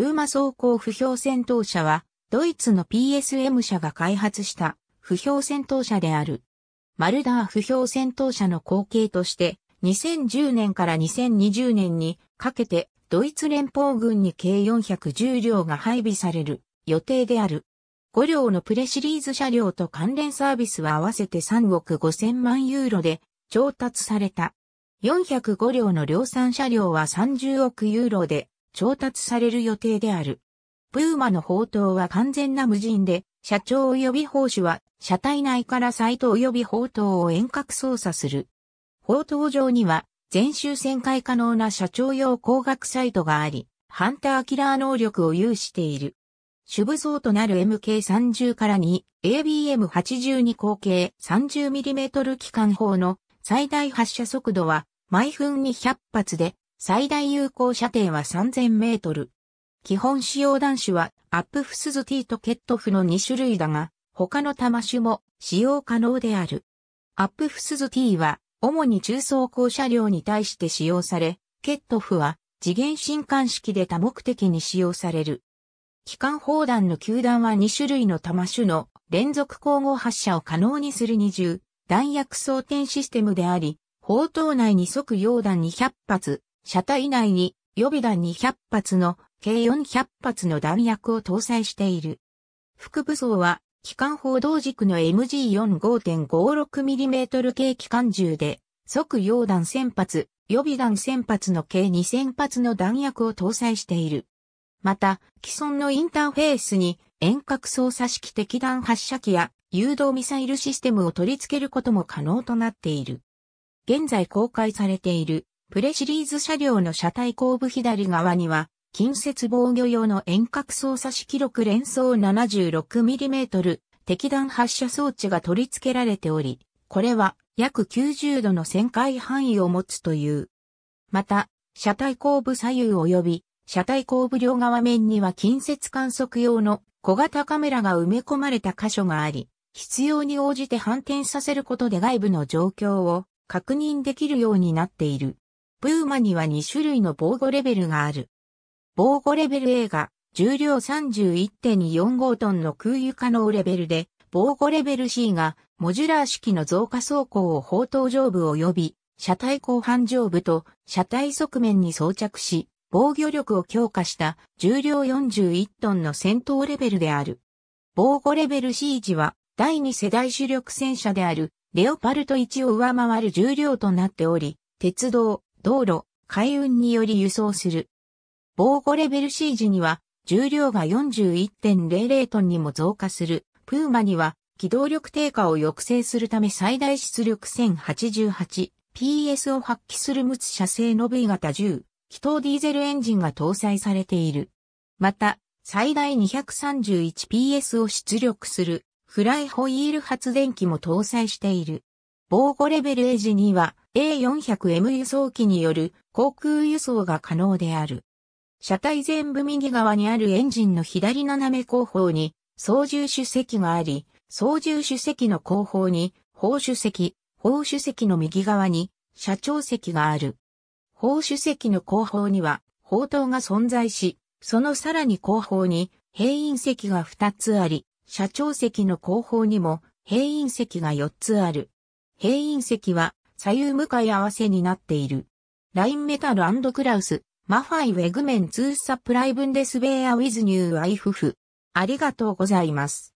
プーマ走行不評戦闘車は、ドイツの PSM 社が開発した不評戦闘車である。マルダー不評戦闘車の後継として、2010年から2020年にかけてドイツ連邦軍に計410両が配備される予定である。5両のプレシリーズ車両と関連サービスは合わせて3億5000万ユーロで調達された。405両の量産車両は30億ユーロで調達される予定である。プーマの砲塔は完全な無人で、社長及び砲手は車体内からサイト及び砲塔を遠隔操作する。砲塔上には全周旋回可能な社長用光学サイトがあり、ハンターキラー能力を有している。主武装となる MK30 から 2ABM82 口径 30mm 機関砲の最大発射速度は毎分に100発で最大有効射程は3000メートル。基本使用弾種はアップフスズ T とケットフの2種類だが、他の弾種も使用可能である。アップフスズ T は主に中装甲車両に対して使用され、ケットフは次元新艦式で多目的に使用される。機関砲弾の球弾は2種類の弾種の連続交互発射を可能にする二重弾薬装填システムであり、砲塔内に即溶弾200発、車体内に予備弾200発の計400発の弾薬を搭載している。副武装は、機関砲同軸の MG45.56mm 系機関銃で、即溶弾1000発、予備弾1000発の計2000発の弾薬を搭載している。また、既存のインターフェースに遠隔操作式敵弾発射機や誘導ミサイルシステムを取り付けることも可能となっている。現在公開されているプレシリーズ車両の車体後部左側には、近接防御用の遠隔操作式録連装 76mm 敵弾発射装置が取り付けられており、これは約90度の旋回範囲を持つという。また、車体後部左右及び車体後部両側面には近接観測用の小型カメラが埋め込まれた箇所があり、必要に応じて反転させることで外部の状況を確認できるようになっている。プーマには2種類の防護レベルがある。防護レベル A が重量31.245トンの空輸可能レベルで、防護レベル C がモジュラー式の増加走行を砲塔上部及び車体後半上部と車体側面に装着し、防御力を強化した重量41トンの戦闘レベルである。防護レベル C 時は第2世代主力戦車であるレオパルト1を上回る重量となっており、鉄道、道路、海運により輸送する。防護レベル C 時には、重量が41.00トンにも増加する。プーマには、機動力低下を抑制するため最大出力 1088PS を発揮する無津車製の V 型10、気筒ディーゼルエンジンが搭載されている。また、最大 231PS を出力するフライホイール発電機も搭載している。防護レベル A 時には A400M 輸送機による航空輸送が可能である。車体全部右側にあるエンジンの左斜め後方に操縦主席があり、操縦主席の後方に砲主席、砲主席の右側に社長席がある。砲主席の後方には砲塔が存在し、そのさらに後方に兵員席が2つあり、社長席の後方にも兵員席が4つある。平因石は左右向かい合わせになっている。ラインメタルクラウス、マファイウェグメンツーサプライブンデスベアウィズニューアイフフ。ありがとうございます。